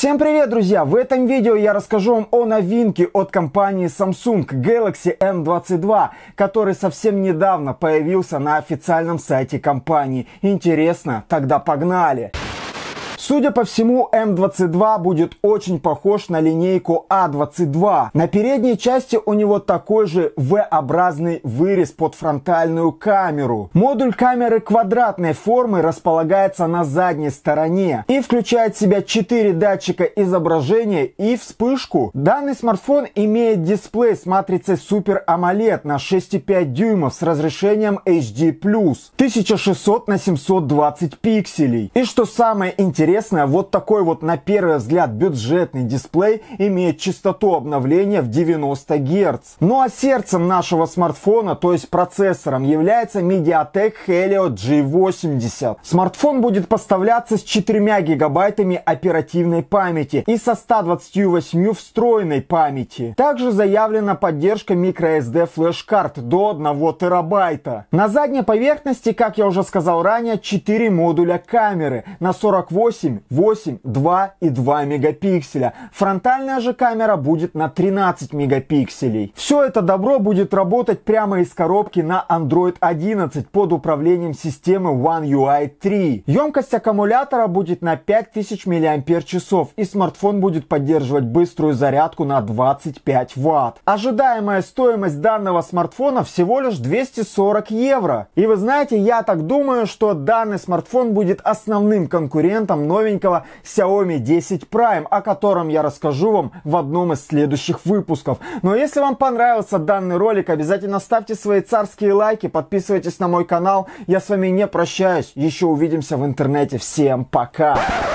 Всем привет, друзья! В этом видео я расскажу вам о новинке от компании Samsung Galaxy M22, который совсем недавно появился на официальном сайте компании. Интересно? Тогда погнали! Судя по всему, М22 будет очень похож на линейку А22. На передней части у него такой же V-образный вырез под фронтальную камеру. Модуль камеры квадратной формы располагается на задней стороне и включает в себя 4 датчика изображения и вспышку. Данный смартфон имеет дисплей с матрицей Super AMOLED на 6,5 дюймов с разрешением HD+, 1600 на 720 пикселей. И что самое интересное, интересное, вот такой вот на первый взгляд бюджетный дисплей имеет частоту обновления в 90 Гц. Ну а сердцем нашего смартфона, то есть процессором, является MediaTek Helio G80. Смартфон будет поставляться с 4 гигабайтами оперативной памяти и со 128 встроенной памяти. Также заявлена поддержка microSD флеш-карт до 1 терабайта. На задней поверхности, как я уже сказал ранее, 4 модуля камеры на 48 8, 8, 2 и 2 мегапикселя. Фронтальная же камера будет на 13 мегапикселей. Все это добро будет работать прямо из коробки на Android 11 под управлением системы One UI 3. Емкость аккумулятора будет на 5000 мАч и смартфон будет поддерживать быструю зарядку на 25 Вт. Ожидаемая стоимость данного смартфона всего лишь 240 евро. И вы знаете, я так думаю, что данный смартфон будет основным конкурентом новенького Xiaomi 10 Prime, о котором я расскажу вам в одном из следующих выпусков. Но если вам понравился данный ролик, обязательно ставьте свои царские лайки, подписывайтесь на мой канал. Я с вами не прощаюсь, еще увидимся в интернете. Всем пока!